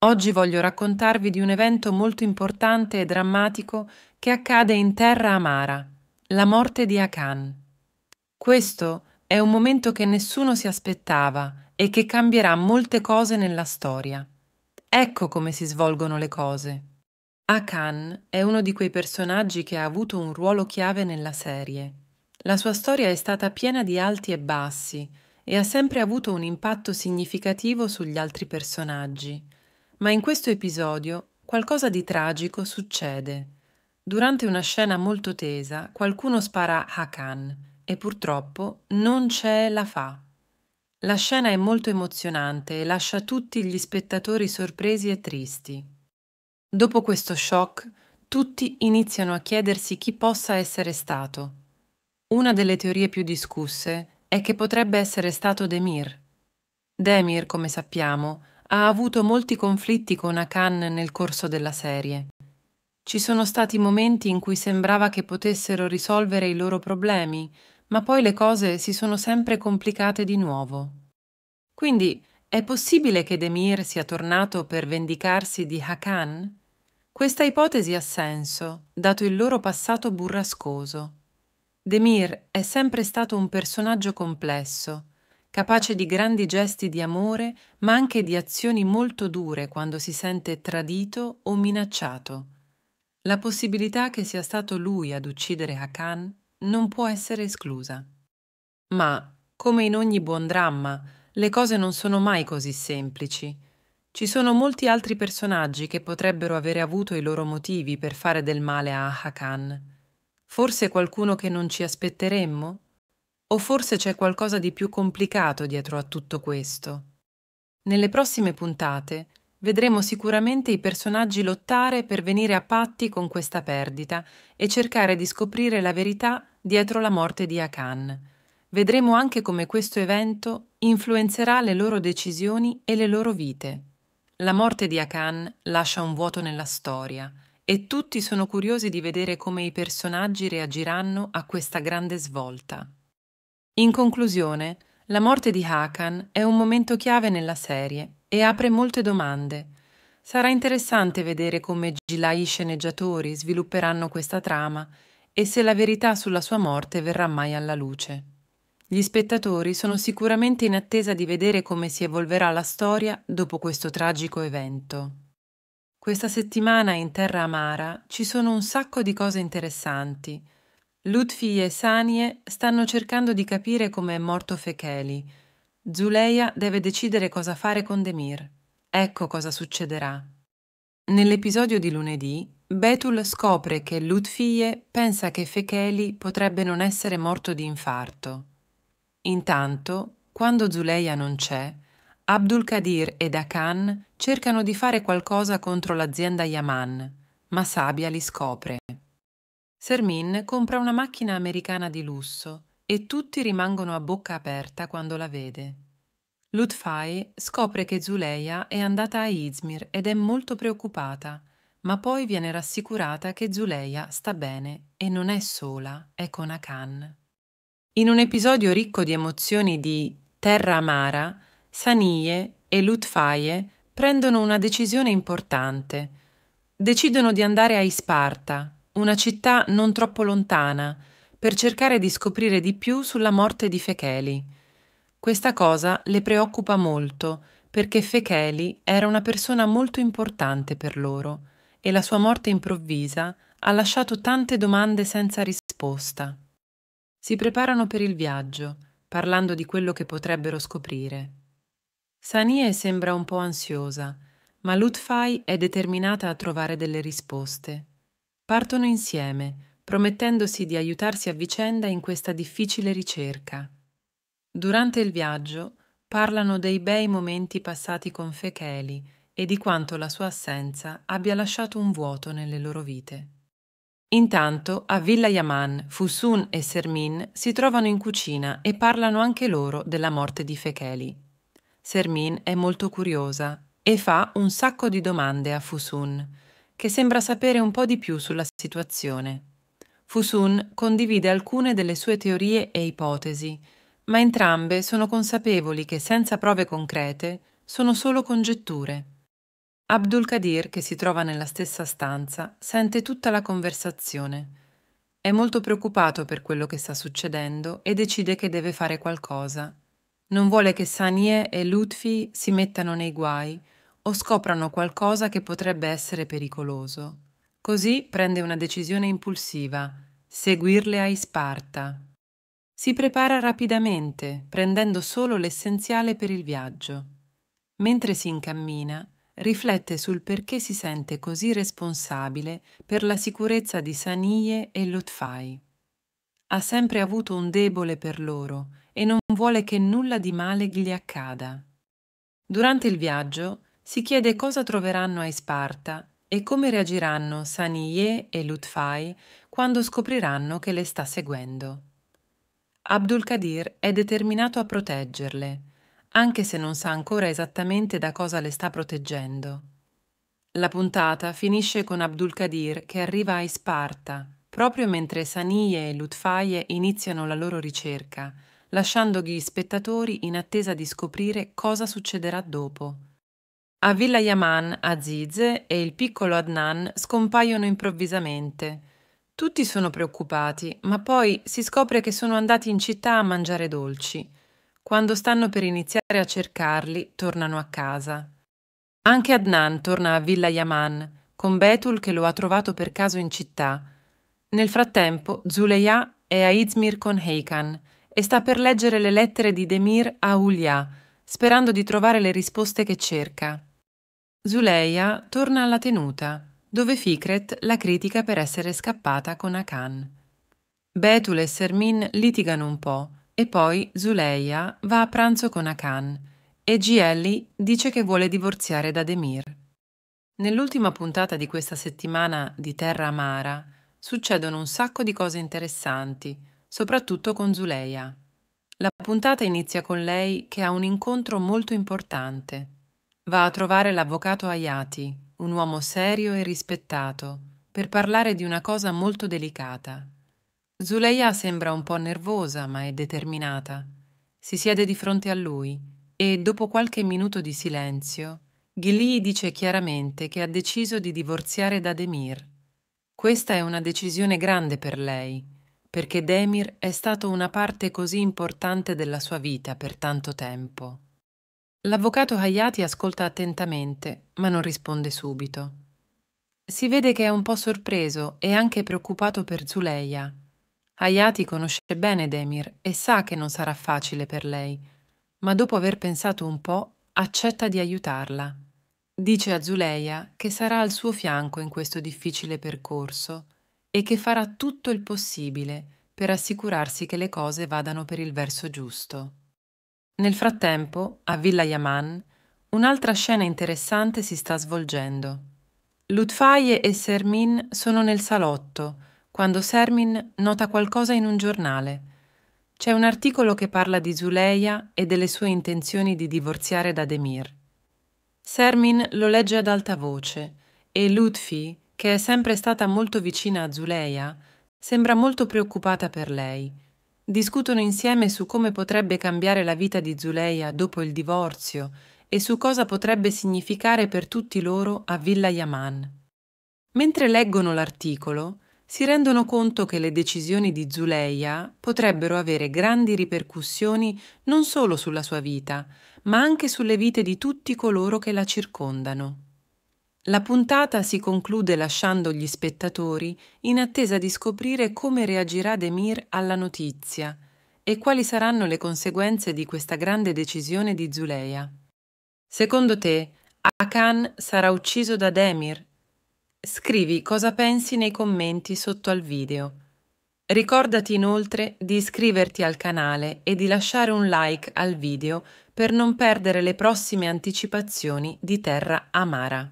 Oggi voglio raccontarvi di un evento molto importante e drammatico che accade in terra amara, la morte di Akan. Questo è un momento che nessuno si aspettava e che cambierà molte cose nella storia. Ecco come si svolgono le cose. Akan è uno di quei personaggi che ha avuto un ruolo chiave nella serie. La sua storia è stata piena di alti e bassi e ha sempre avuto un impatto significativo sugli altri personaggi ma in questo episodio qualcosa di tragico succede. Durante una scena molto tesa, qualcuno spara Hakan e purtroppo non c'è la fa. La scena è molto emozionante e lascia tutti gli spettatori sorpresi e tristi. Dopo questo shock, tutti iniziano a chiedersi chi possa essere stato. Una delle teorie più discusse è che potrebbe essere stato Demir. Demir, come sappiamo, ha avuto molti conflitti con Akan nel corso della serie. Ci sono stati momenti in cui sembrava che potessero risolvere i loro problemi, ma poi le cose si sono sempre complicate di nuovo. Quindi è possibile che Demir sia tornato per vendicarsi di Hakan? Questa ipotesi ha senso, dato il loro passato burrascoso. Demir è sempre stato un personaggio complesso, capace di grandi gesti di amore, ma anche di azioni molto dure quando si sente tradito o minacciato. La possibilità che sia stato lui ad uccidere Hakan non può essere esclusa. Ma, come in ogni buon dramma, le cose non sono mai così semplici. Ci sono molti altri personaggi che potrebbero avere avuto i loro motivi per fare del male a Hakan. Forse qualcuno che non ci aspetteremmo? O forse c'è qualcosa di più complicato dietro a tutto questo? Nelle prossime puntate vedremo sicuramente i personaggi lottare per venire a patti con questa perdita e cercare di scoprire la verità dietro la morte di Akan. Vedremo anche come questo evento influenzerà le loro decisioni e le loro vite. La morte di Akan lascia un vuoto nella storia e tutti sono curiosi di vedere come i personaggi reagiranno a questa grande svolta. In conclusione, la morte di Hakan è un momento chiave nella serie e apre molte domande. Sarà interessante vedere come Gilai sceneggiatori svilupperanno questa trama e se la verità sulla sua morte verrà mai alla luce. Gli spettatori sono sicuramente in attesa di vedere come si evolverà la storia dopo questo tragico evento. Questa settimana in Terra Amara ci sono un sacco di cose interessanti Lutfi e Sanie stanno cercando di capire come è morto Fecheli. Zuleia deve decidere cosa fare con Demir. Ecco cosa succederà. Nell'episodio di lunedì, Betul scopre che Lutfie pensa che Fecheli potrebbe non essere morto di infarto. Intanto, quando Zuleia non c'è, Abdul Qadir ed Akan cercano di fare qualcosa contro l'azienda Yaman, ma Sabia li scopre. Sermin compra una macchina americana di lusso e tutti rimangono a bocca aperta quando la vede. Lutfai scopre che Zuleia è andata a Izmir ed è molto preoccupata, ma poi viene rassicurata che Zuleia sta bene e non è sola, è con Akan. In un episodio ricco di emozioni di Terra amara, Sanie e Lutfaie prendono una decisione importante. Decidono di andare a Isparta, una città non troppo lontana, per cercare di scoprire di più sulla morte di Fecheli. Questa cosa le preoccupa molto, perché Fecheli era una persona molto importante per loro e la sua morte improvvisa ha lasciato tante domande senza risposta. Si preparano per il viaggio, parlando di quello che potrebbero scoprire. Sanie sembra un po' ansiosa, ma Lutfai è determinata a trovare delle risposte. Partono insieme, promettendosi di aiutarsi a vicenda in questa difficile ricerca. Durante il viaggio parlano dei bei momenti passati con Fecheli e di quanto la sua assenza abbia lasciato un vuoto nelle loro vite. Intanto a Villa Yaman, Fusun e Sermin si trovano in cucina e parlano anche loro della morte di Fecheli. Sermin è molto curiosa e fa un sacco di domande a Fusun, che sembra sapere un po' di più sulla situazione. Fusun condivide alcune delle sue teorie e ipotesi, ma entrambe sono consapevoli che senza prove concrete sono solo congetture. Abdul Qadir, che si trova nella stessa stanza, sente tutta la conversazione. È molto preoccupato per quello che sta succedendo e decide che deve fare qualcosa. Non vuole che Sanie e Lutfi si mettano nei guai, o scoprano qualcosa che potrebbe essere pericoloso. Così prende una decisione impulsiva, seguirle a Isparta. Si prepara rapidamente, prendendo solo l'essenziale per il viaggio. Mentre si incammina, riflette sul perché si sente così responsabile per la sicurezza di Sanie e Lotfai. Ha sempre avuto un debole per loro e non vuole che nulla di male gli accada. Durante il viaggio si chiede cosa troveranno a Isparta e come reagiranno Saniye e Lutfai quando scopriranno che le sta seguendo. Abdul Qadir è determinato a proteggerle, anche se non sa ancora esattamente da cosa le sta proteggendo. La puntata finisce con Abdul Qadir che arriva a Isparta, proprio mentre Saniye e Lutfaye iniziano la loro ricerca, lasciando gli spettatori in attesa di scoprire cosa succederà dopo a Villa Yaman, Aziz e il piccolo Adnan scompaiono improvvisamente. Tutti sono preoccupati, ma poi si scopre che sono andati in città a mangiare dolci. Quando stanno per iniziare a cercarli, tornano a casa. Anche Adnan torna a Villa Yaman, con Betul che lo ha trovato per caso in città. Nel frattempo, Zuleya è a Izmir con Heikan e sta per leggere le lettere di Demir a Ulia, sperando di trovare le risposte che cerca. Zuleia torna alla tenuta, dove Fikret la critica per essere scappata con Akan. Betul e Sermin litigano un po' e poi Zuleia va a pranzo con Akan e Gielli dice che vuole divorziare da Demir. Nell'ultima puntata di questa settimana di Terra Amara succedono un sacco di cose interessanti, soprattutto con Zuleia. La puntata inizia con lei che ha un incontro molto importante. Va a trovare l'avvocato Ayati, un uomo serio e rispettato, per parlare di una cosa molto delicata. Zuleia sembra un po' nervosa, ma è determinata. Si siede di fronte a lui e, dopo qualche minuto di silenzio, Ghili dice chiaramente che ha deciso di divorziare da Demir. Questa è una decisione grande per lei, perché Demir è stato una parte così importante della sua vita per tanto tempo. L'avvocato Hayati ascolta attentamente, ma non risponde subito. Si vede che è un po' sorpreso e anche preoccupato per Zuleia. Hayati conosce bene Demir e sa che non sarà facile per lei, ma dopo aver pensato un po' accetta di aiutarla. Dice a Zuleia che sarà al suo fianco in questo difficile percorso e che farà tutto il possibile per assicurarsi che le cose vadano per il verso giusto. Nel frattempo, a Villa Yaman, un'altra scena interessante si sta svolgendo. Lutfaye e Sermin sono nel salotto quando Sermin nota qualcosa in un giornale. C'è un articolo che parla di Zuleia e delle sue intenzioni di divorziare da Demir. Sermin lo legge ad alta voce e Lutfi, che è sempre stata molto vicina a Zuleia, sembra molto preoccupata per lei Discutono insieme su come potrebbe cambiare la vita di Zuleia dopo il divorzio e su cosa potrebbe significare per tutti loro a Villa Yaman. Mentre leggono l'articolo, si rendono conto che le decisioni di Zuleia potrebbero avere grandi ripercussioni non solo sulla sua vita, ma anche sulle vite di tutti coloro che la circondano. La puntata si conclude lasciando gli spettatori in attesa di scoprire come reagirà Demir alla notizia e quali saranno le conseguenze di questa grande decisione di Zuleia. Secondo te, Akan sarà ucciso da Demir? Scrivi cosa pensi nei commenti sotto al video. Ricordati inoltre di iscriverti al canale e di lasciare un like al video per non perdere le prossime anticipazioni di Terra Amara.